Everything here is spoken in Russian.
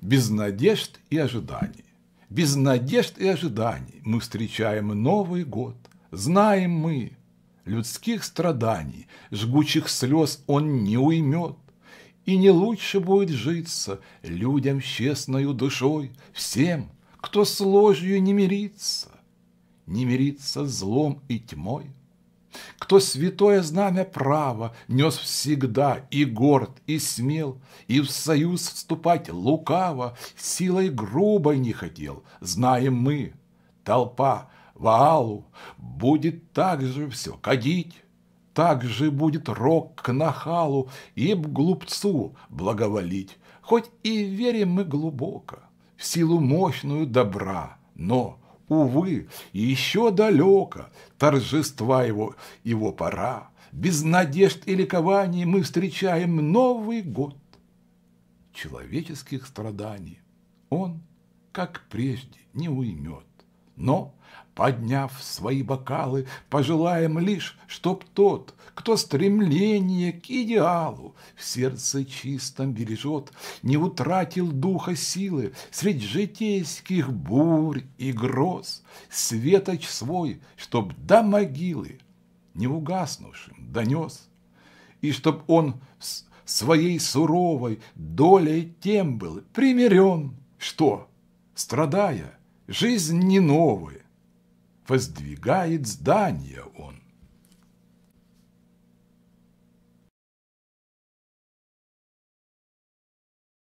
без надежд и ожиданий. Без надежд и ожиданий мы встречаем Новый год. Знаем мы, людских страданий, жгучих слез он не уймет. И не лучше будет житься людям честною душой, всем, кто с ложью не мирится, не мирится злом и тьмой кто святое знамя права нес всегда и горд, и смел, и в союз вступать лукаво, силой грубой не хотел, знаем мы. Толпа Ваалу будет так же все кадить, так же будет рок к нахалу и б глупцу благоволить, хоть и верим мы глубоко в силу мощную добра, но Увы, еще далеко, торжества его, его пора. Без надежд и ликований мы встречаем Новый год. Человеческих страданий он, как прежде, не уймет. Но, подняв свои бокалы, пожелаем лишь, чтоб тот, кто стремление к идеалу в сердце чистом бережет, не утратил духа силы средь житейских бурь и гроз, светоч свой, чтоб до могилы не угаснувшим донес, и чтоб он своей суровой долей тем был примирен, что, страдая, Жизнь не новая. Воздвигает здания он.